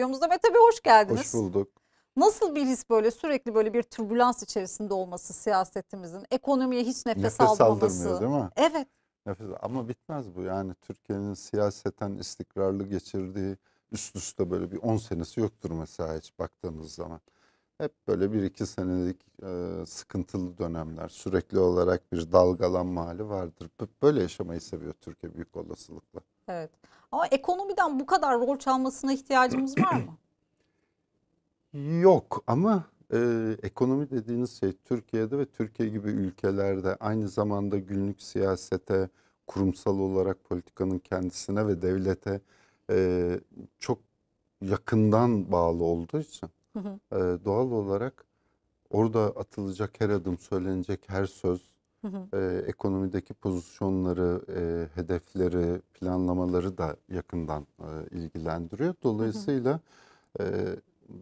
stüdyomuzda. Mete Bey hoş geldiniz. Hoş bulduk. Nasıl bir his böyle sürekli böyle bir türbülans içerisinde olması siyasetimizin, ekonomiye hiç nefes, nefes almaması. Nefes değil mi? Evet. Nefes, ama bitmez bu yani Türkiye'nin siyaseten istikrarlı geçirdiği üst üste böyle bir 10 senesi yoktur mesela hiç baktığınız zaman. Hep böyle bir iki senelik e, sıkıntılı dönemler, sürekli olarak bir dalgalanma hali vardır. Böyle yaşamayı seviyor Türkiye büyük olasılıkla. Evet. Ama ekonomiden bu kadar rol çalmasına ihtiyacımız var mı? Yok ama e, ekonomi dediğiniz şey Türkiye'de ve Türkiye gibi ülkelerde aynı zamanda günlük siyasete, kurumsal olarak politikanın kendisine ve devlete e, çok yakından bağlı olduğu için E, doğal olarak orada atılacak her adım, söylenecek her söz e, ekonomideki pozisyonları, e, hedefleri, planlamaları da yakından e, ilgilendiriyor. Dolayısıyla E,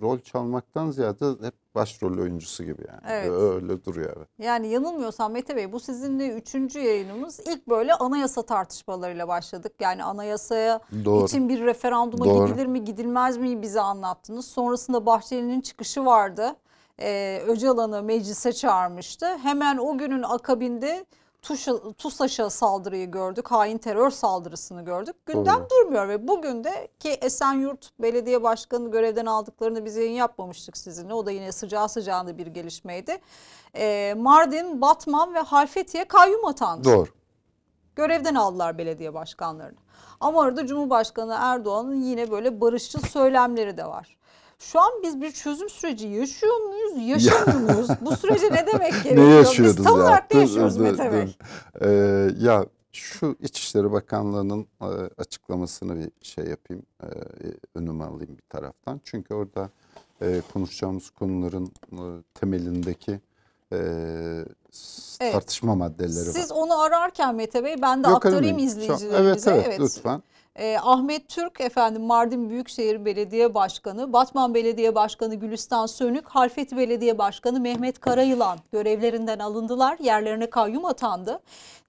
rol çalmaktan ziyade hep başrol oyuncusu gibi yani. Evet. Öyle duruyor evet. Yani yanılmıyorsam Mete Bey bu sizinle üçüncü yayınımız. ilk böyle anayasa tartışmalarıyla başladık. Yani anayasaya Doğru. için bir referanduma Doğru. gidilir mi gidilmez mi bize anlattınız. Sonrasında Bahçeli'nin çıkışı vardı e, Öcalan'ı meclise çağırmıştı. Hemen o günün akabinde Tuşa, TUSAŞ'a saldırıyı gördük, hain terör saldırısını gördük. Gündem Doğru. durmuyor ve bugün de ki Esenyurt Belediye Başkanı görevden aldıklarını biz yayın yapmamıştık sizinle. O da yine sıcağı sıcağında bir gelişmeydi. E, Mardin, Batman ve Halfeti'ye kayyum atandı. Doğru. Görevden aldılar belediye başkanlarını. Ama arada Cumhurbaşkanı Erdoğan'ın yine böyle barışçıl söylemleri de var. Şu an biz bir çözüm süreci yaşıyor muyuz, yaşamıyor muyuz? Bu sürece ne demek gerekiyor? ne yaşıyoruz biz tam ya? olarak ne yaşıyoruz dur, Mete Bey? Ee, ya şu İçişleri Bakanlığı'nın e, açıklamasını bir şey yapayım, e, önüme alayım bir taraftan. Çünkü orada e, konuşacağımız konuların e, temelindeki e, evet. tartışma maddeleri Siz var. Siz onu ararken Mete Bey ben de Yok, aktarayım izleyicilerimize. Evet, evet, evet lütfen. E, Ahmet Türk efendim Mardin Büyükşehir Belediye Başkanı, Batman Belediye Başkanı Gülistan Sönük, Halfeti Belediye Başkanı Mehmet Karayılan görevlerinden alındılar. Yerlerine kayyum atandı.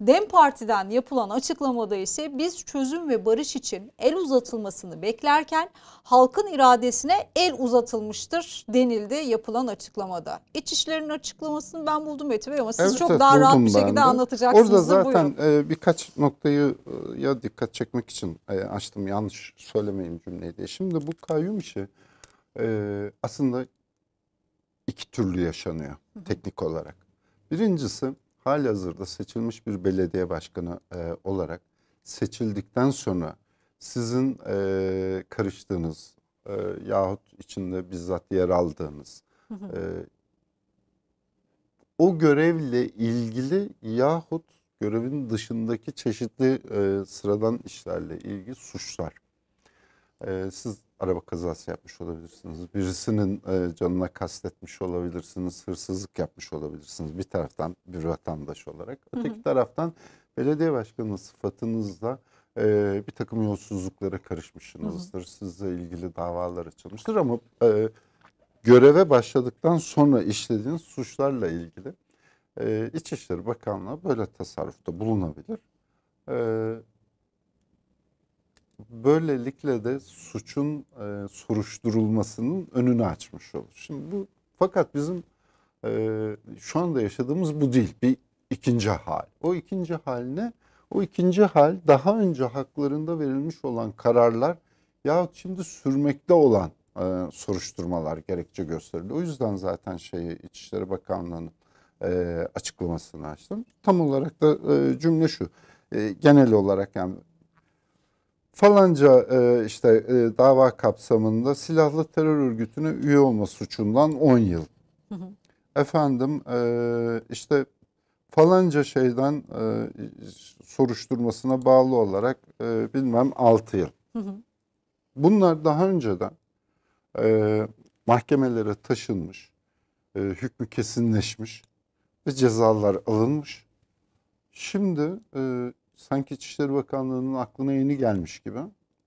Dem Parti'den yapılan açıklamada ise biz çözüm ve barış için el uzatılmasını beklerken halkın iradesine el uzatılmıştır denildi yapılan açıklamada. İçişlerin açıklamasını ben buldum Meti Bey ama siz evet, çok evet, daha rahat bir şekilde anlatacaksınız. Orada zaten e, birkaç noktayı e, ya dikkat çekmek için e, açtım yanlış söylemeyeyim cümleyi diye. Şimdi bu kayyum işi e, aslında iki türlü yaşanıyor hı hı. teknik olarak. Birincisi hali hazırda seçilmiş bir belediye başkanı e, olarak seçildikten sonra sizin e, karıştığınız e, yahut içinde bizzat yer aldığınız hı hı. E, o görevle ilgili yahut görevin dışındaki çeşitli e, sıradan işlerle ilgili suçlar. E, siz araba kazası yapmış olabilirsiniz. Birisinin e, canına kastetmiş olabilirsiniz. Hırsızlık yapmış olabilirsiniz bir taraftan bir vatandaş olarak. Öteki hı hı. taraftan belediye başkanı sıfatınızla e, bir takım yolsuzluklara karışmışsınızdır. Hı hı. Sizle ilgili davalar açılmıştır ama e, göreve başladıktan sonra işlediğiniz suçlarla ilgili e, İçişleri Bakanlığı böyle tasarrufta bulunabilir. E, böylelikle de suçun e, soruşturulmasının önünü açmış olur. Şimdi bu fakat bizim e, şu anda yaşadığımız bu değil. Bir ikinci hal. O ikinci hal ne? O ikinci hal daha önce haklarında verilmiş olan kararlar yahut şimdi sürmekte olan e, soruşturmalar gerekçe gösterildi. O yüzden zaten şeyi İçişleri Bakanlığı'nın e, açıklamasını açtım. Tam olarak da e, cümle şu. E, genel olarak yani falanca e, işte e, dava kapsamında silahlı terör örgütüne üye olma suçundan 10 yıl. Hı hı. Efendim e, işte falanca şeyden e, soruşturmasına bağlı olarak e, bilmem 6 yıl. Hı hı. Bunlar daha önceden e, mahkemelere taşınmış, e, hükmü kesinleşmiş ve cezalar alınmış. Şimdi e, sanki İçişleri Bakanlığı'nın aklına yeni gelmiş gibi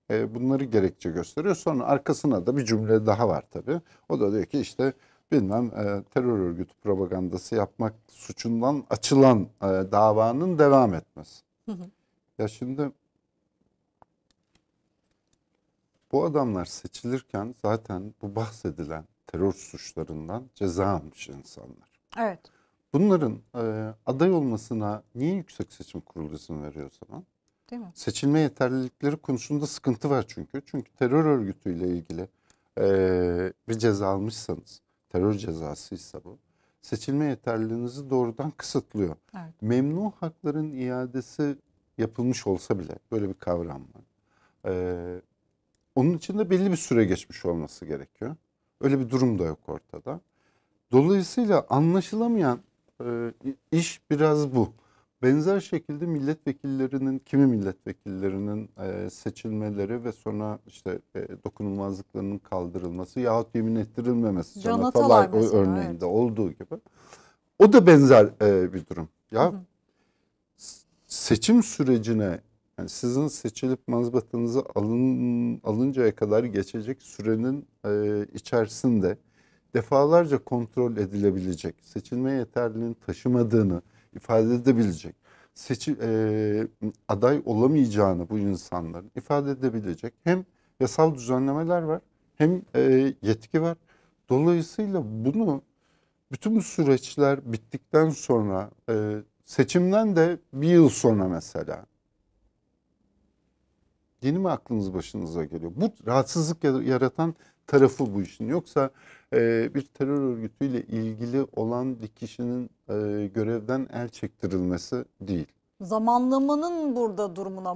e, bunları gerekçe gösteriyor. Sonra arkasına da bir cümle daha var tabii. O da diyor ki işte bilmem e, terör örgütü propagandası yapmak suçundan açılan e, davanın devam etmesi. Ya şimdi bu adamlar seçilirken zaten bu bahsedilen terör suçlarından ceza almış insanlar. Evet. Bunların e, aday olmasına niye Yüksek Seçim Kurulu izin veriyor o zaman? Değil mi? Seçilme yeterlilikleri konusunda sıkıntı var çünkü. Çünkü terör örgütüyle ilgili e, bir ceza almışsanız, terör cezasıysa bu, seçilme yeterliliğinizi doğrudan kısıtlıyor. Evet. Memnu hakların iadesi yapılmış olsa bile böyle bir kavram var. Ee, onun için de belli bir süre geçmiş olması gerekiyor. Öyle bir durum da yok ortada. Dolayısıyla anlaşılamayan e, iş biraz bu. Benzer şekilde milletvekillerinin, kimi milletvekillerinin e, seçilmeleri ve sonra işte e, dokunulmazlıklarının kaldırılması yahut yemin ettirilmemesi. Can Atalay örneğinde evet. olduğu gibi. O da benzer e, bir durum. Ya hı hı. seçim sürecine yani sizin seçilip mazbatanızı alın, alıncaya kadar geçecek sürenin içerisinde defalarca kontrol edilebilecek, seçilme yeterliliğini taşımadığını ifade edebilecek, seçi, e, aday olamayacağını bu insanların ifade edebilecek hem yasal düzenlemeler var hem e, yetki var. Dolayısıyla bunu bütün bu süreçler bittikten sonra e, seçimden de bir yıl sonra mesela Yeni mi aklınız başınıza geliyor? Bu rahatsızlık yaratan tarafı bu işin. Yoksa e, bir terör örgütüyle ilgili olan bir kişinin e, görevden el çektirilmesi değil. Zamanlamanın burada durumuna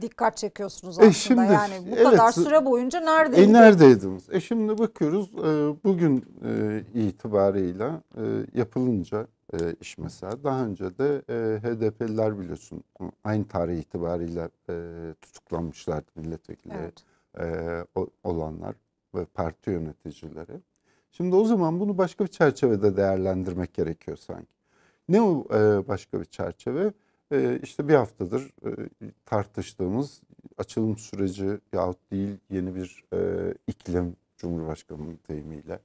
dikkat çekiyorsunuz e, aslında. E şimdi, yani bu evet, kadar e, süre boyunca neredeydiniz? E neredeydiniz? E şimdi bakıyoruz e, bugün e, itibarıyla e, yapılınca e, iş mesela. Daha önce de e, HDP'liler biliyorsun aynı tarih itibariyle e, tutuklanmışlardı milletvekilleri evet. e, olanlar ve parti yöneticileri. Şimdi o zaman bunu başka bir çerçevede değerlendirmek gerekiyor sanki. Ne o e, başka bir çerçeve? E, işte bir haftadır e, tartıştığımız açılım süreci yahut değil yeni bir e, iklim Cumhurbaşkanı'nın deyimiyle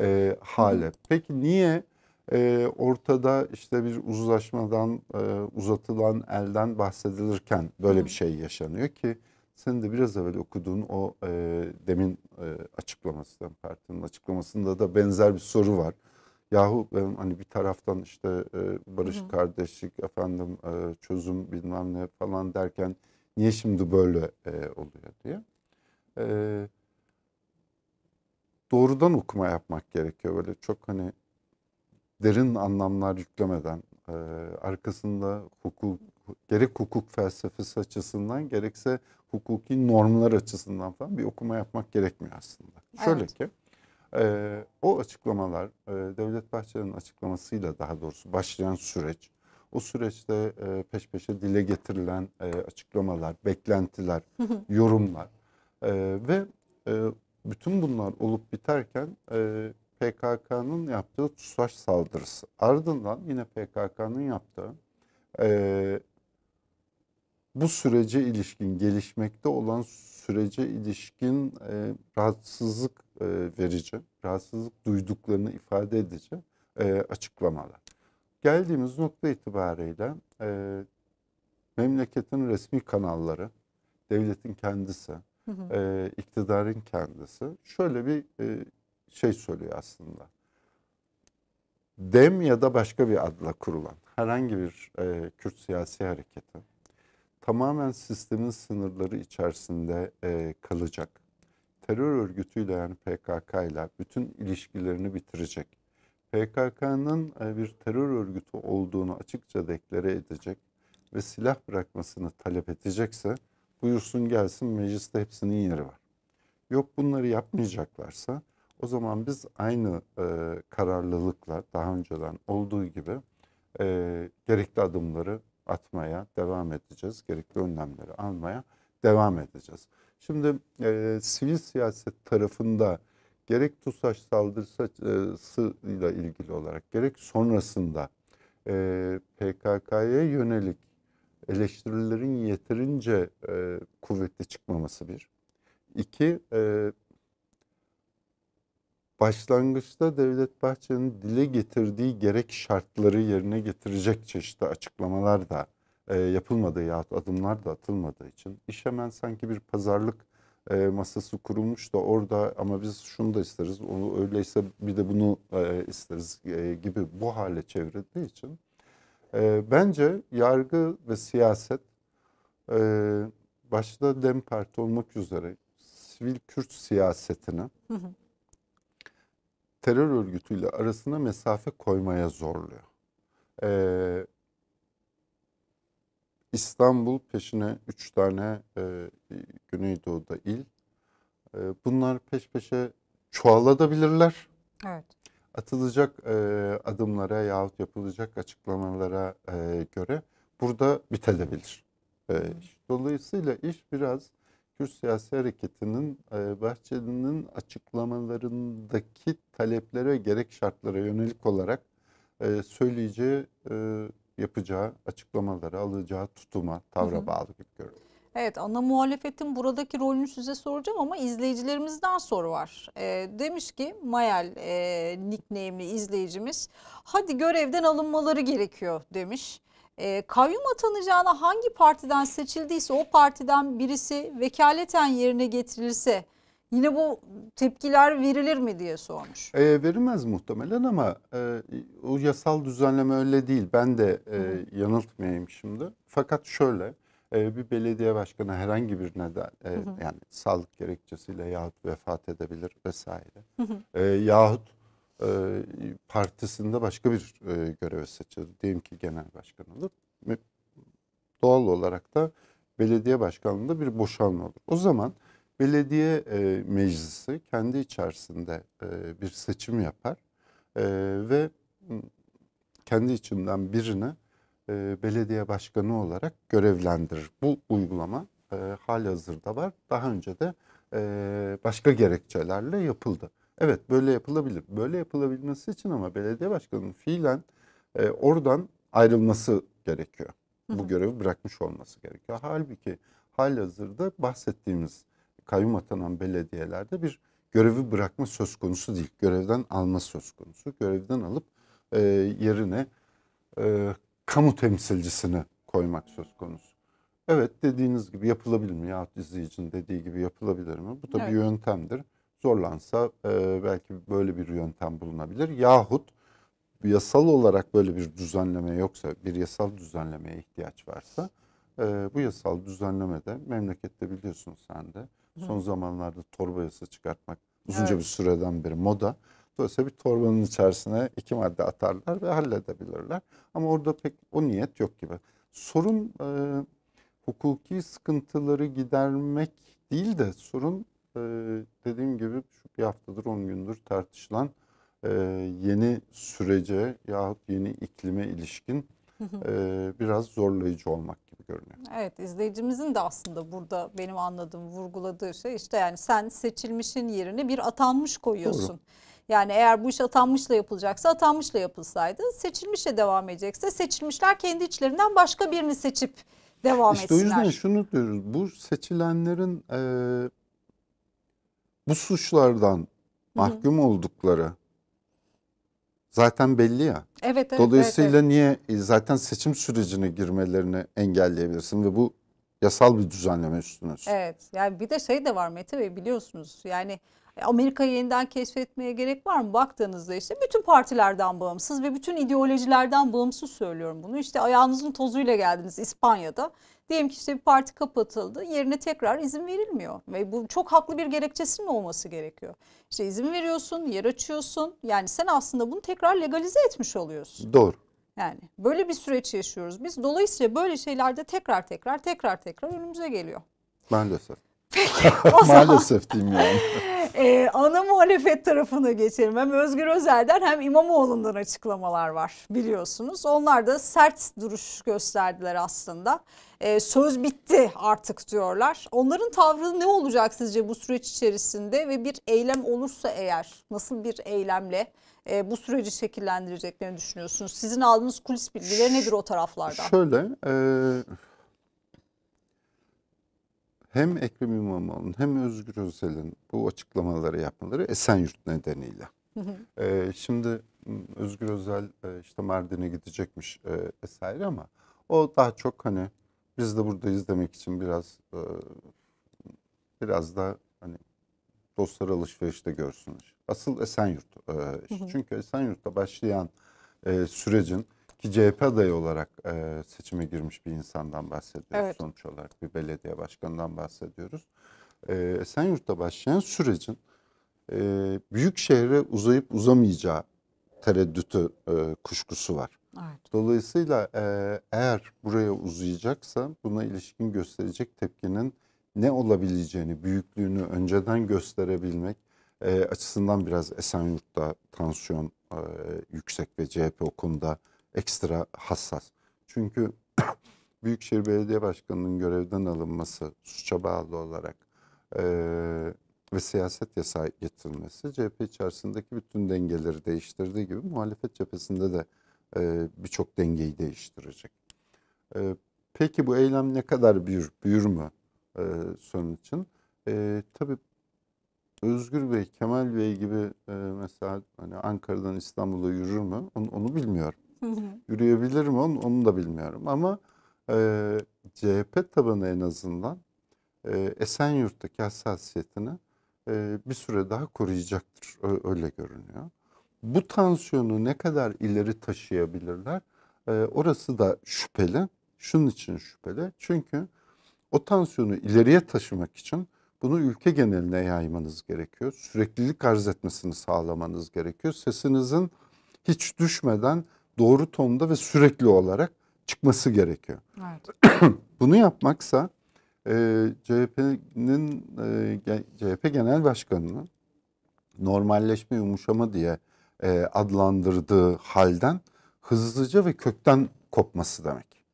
e, hale. Peki niye e, ortada işte bir uzlaşmadan e, uzatılan elden bahsedilirken böyle bir şey yaşanıyor ki senin de biraz evvel okuduğun o e, demin e, açıklamasından partinin açıklamasında da benzer bir soru var. Yahu ben hani bir taraftan işte e, barış Hı. kardeşlik efendim e, çözüm bilmem ne falan derken niye şimdi böyle e, oluyor diye. E, doğrudan okuma yapmak gerekiyor böyle çok hani derin anlamlar yüklemeden e, arkasında hukuk gerek hukuk felsefesi açısından gerekse hukuki normlar açısından falan bir okuma yapmak gerekmiyor aslında. Evet. Şöyle ki e, o açıklamalar e, Devlet Bahçeli'nin açıklamasıyla daha doğrusu başlayan süreç o süreçte e, peş peşe dile getirilen e, açıklamalar, beklentiler, yorumlar e, ve e, bütün bunlar olup biterken e, PKK'nın yaptığı TUSAŞ saldırısı. Ardından yine PKK'nın yaptığı e, bu sürece ilişkin, gelişmekte olan sürece ilişkin e, rahatsızlık e, verici, rahatsızlık duyduklarını ifade edici e, açıklamalar. Geldiğimiz nokta itibariyle e, memleketin resmi kanalları, devletin kendisi, hı hı. E, iktidarın kendisi şöyle bir e, şey söylüyor aslında. Dem ya da başka bir adla kurulan herhangi bir e, Kürt siyasi hareketi tamamen sistemin sınırları içerisinde e, kalacak. Terör örgütüyle yani PKK ile bütün ilişkilerini bitirecek. PKK'nın e, bir terör örgütü olduğunu açıkça deklare edecek ve silah bırakmasını talep edecekse buyursun gelsin mecliste hepsinin yeri var. Yok bunları yapmayacaklarsa o zaman biz aynı e, kararlılıkla daha önceden olduğu gibi e, gerekli adımları atmaya devam edeceğiz. Gerekli önlemleri almaya devam edeceğiz. Şimdi e, sivil siyaset tarafında gerek TUSAŞ saldırısıyla ilgili olarak gerek sonrasında e, PKK'ya yönelik eleştirilerin yeterince e, kuvvetli çıkmaması bir. İki, e, başlangıçta Devlet Bahçeli'nin dile getirdiği gerek şartları yerine getirecek çeşitli açıklamalar da e, yapılmadığı yahut adımlar da atılmadığı için iş hemen sanki bir pazarlık e, masası kurulmuş da orada ama biz şunu da isteriz, onu öyleyse bir de bunu e, isteriz e, gibi bu hale çevrildiği için e, bence yargı ve siyaset e, başta DEM Parti olmak üzere sivil Kürt siyasetini hı hı terör örgütüyle arasına mesafe koymaya zorluyor. Ee, İstanbul peşine üç tane e, Güneydoğu'da il. E, bunlar peş peşe çoğalabilirler. Evet. Atılacak e, adımlara yahut yapılacak açıklamalara e, göre burada bitebilir. E, Dolayısıyla iş biraz Kürt siyasi hareketinin e, Bahçeli'nin açıklamalarındaki taleplere gerek şartlara yönelik olarak e, söyleyeceği e, yapacağı açıklamalara, alacağı tutuma, tavra hı hı. bağlı gibi görünüyor. Evet ana muhalefetin buradaki rolünü size soracağım ama izleyicilerimizden soru var. E, demiş ki Mayel e, nickname'li izleyicimiz hadi görevden alınmaları gerekiyor demiş e, kayyum atanacağına hangi partiden seçildiyse o partiden birisi vekaleten yerine getirilse yine bu tepkiler verilir mi diye sormuş. E, verilmez muhtemelen ama e, o yasal düzenleme öyle değil. Ben de e, yanıltmayayım şimdi. Fakat şöyle e, bir belediye başkanı herhangi bir neden e, yani sağlık gerekçesiyle yahut vefat edebilir vesaire. Hı. E, yahut e, partisinde başka bir e, göreve seçildi. Diyelim ki genel başkan olur. Doğal olarak da belediye başkanlığında bir boşanma olur. O zaman belediye e, meclisi kendi içerisinde bir seçim yapar ve kendi içinden birini belediye başkanı olarak görevlendirir. Bu uygulama hali hazırda var. Daha önce de başka gerekçelerle yapıldı. Evet böyle yapılabilir. Böyle yapılabilmesi için ama belediye başkanının fiilen e, oradan ayrılması gerekiyor. Bu görevi bırakmış olması gerekiyor. Halbuki halihazırda bahsettiğimiz kayyum atanan belediyelerde bir görevi bırakma söz konusu değil. Görevden alma söz konusu. Görevden alıp e, yerine e, kamu temsilcisini koymak söz konusu. Evet dediğiniz gibi yapılabilir mi? Ya izleyicinin dediği gibi yapılabilir mi? Bu tabii evet. yöntemdir zorlansa e, belki böyle bir yöntem bulunabilir. Yahut yasal olarak böyle bir düzenleme yoksa, bir yasal düzenlemeye ihtiyaç varsa e, bu yasal düzenlemede memlekette biliyorsun sen de son Hı. zamanlarda torba yasa çıkartmak uzunca evet. bir süreden beri moda. Dolayısıyla bir torbanın içerisine iki madde atarlar ve halledebilirler. Ama orada pek o niyet yok gibi. Sorun e, hukuki sıkıntıları gidermek değil de sorun ee, dediğim gibi şu bir haftadır 10 gündür tartışılan e, yeni sürece yahut yeni iklime ilişkin e, biraz zorlayıcı olmak gibi görünüyor. Evet izleyicimizin de aslında burada benim anladığım vurguladığı şey işte yani sen seçilmişin yerine bir atanmış koyuyorsun. Doğru. Yani eğer bu iş atanmışla yapılacaksa atanmışla yapılsaydı seçilmişle devam edecekse seçilmişler kendi içlerinden başka birini seçip devam işte etsinler. İşte o yüzden şunu diyoruz bu seçilenlerin e, bu suçlardan mahkum oldukları zaten belli ya. Evet, evet. Dolayısıyla evet, evet. niye e, zaten seçim sürecine girmelerini engelleyebilirsin ve bu yasal bir düzenleme üstüne. Evet. Yani bir de şey de var Mete Bey biliyorsunuz. Yani e, Amerika'yı yeniden keşfetmeye gerek var mı? Baktığınızda işte bütün partilerden bağımsız ve bütün ideolojilerden bağımsız söylüyorum bunu. İşte ayağınızın tozuyla geldiniz İspanya'da. Diyelim ki işte bir parti kapatıldı. Yerine tekrar izin verilmiyor. Ve bu çok haklı bir gerekçesinin olması gerekiyor. İşte izin veriyorsun, yer açıyorsun. Yani sen aslında bunu tekrar legalize etmiş oluyorsun. Doğru. Yani böyle bir süreç yaşıyoruz biz. Dolayısıyla böyle şeylerde tekrar tekrar tekrar tekrar önümüze geliyor. Maalesef. Peki, Maalesef diyeyim yani. Ee, ana muhalefet tarafına geçelim. Hem Özgür Özel'den hem İmamoğlu'ndan açıklamalar var biliyorsunuz. Onlar da sert duruş gösterdiler aslında. Ee, söz bitti artık diyorlar. Onların tavrı ne olacak sizce bu süreç içerisinde ve bir eylem olursa eğer nasıl bir eylemle e, bu süreci şekillendireceklerini düşünüyorsunuz? Sizin aldığınız kulis bilgileri nedir o taraflardan? Şöyle... E hem Ekrem İmamoğlu'nun hem Özgür Özel'in bu açıklamaları yapmaları Esenyurt nedeniyle. ee, şimdi Özgür Özel e, işte Mardin'e gidecekmiş e, vesaire ama o daha çok hani biz de buradayız demek için biraz e, biraz da hani dostlar alışverişte görsünler. Asıl Esenyurt. E, Çünkü Esenyurt'ta başlayan e, sürecin ki CHP adayı olarak e, seçime girmiş bir insandan bahsediyoruz evet. sonuç olarak. Bir belediye başkanından bahsediyoruz. E, Esenyurt'ta başlayan sürecin e, büyük şehre uzayıp uzamayacağı tereddütü, e, kuşkusu var. Evet. Dolayısıyla e, eğer buraya uzayacaksa buna ilişkin gösterecek tepkinin ne olabileceğini, büyüklüğünü önceden gösterebilmek e, açısından biraz Esenyurt'ta tansiyon e, yüksek ve CHP o konuda ekstra hassas. Çünkü Büyükşehir Belediye Başkanı'nın görevden alınması suça bağlı olarak e, ve siyaset yasağı getirilmesi CHP içerisindeki bütün dengeleri değiştirdiği gibi muhalefet cephesinde de e, birçok dengeyi değiştirecek. E, peki bu eylem ne kadar büyür, büyür mü e, sorun için? E, tabii Özgür Bey, Kemal Bey gibi e, mesela hani Ankara'dan İstanbul'a yürür mü? Onu, onu bilmiyorum. Yürüyebilir mi onu, onu da bilmiyorum ama e, CHP tabanı en azından e, Esenyurt'taki hassasiyetini e, bir süre daha koruyacaktır. Ö, öyle görünüyor. Bu tansiyonu ne kadar ileri taşıyabilirler? E, orası da şüpheli. Şunun için şüpheli. Çünkü o tansiyonu ileriye taşımak için bunu ülke geneline yaymanız gerekiyor. Süreklilik arz etmesini sağlamanız gerekiyor. Sesinizin hiç düşmeden doğru tonda ve sürekli olarak çıkması gerekiyor. Evet. Bunu yapmaksa e, CHP'nin e, CHP Genel Başkanı'nın normalleşme yumuşama diye e, adlandırdığı halden hızlıca ve kökten kopması demek.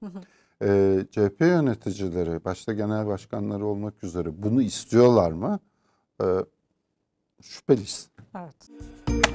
E, CHP yöneticileri başta genel başkanları olmak üzere bunu istiyorlar mı? E, şüpheliyiz. Evet.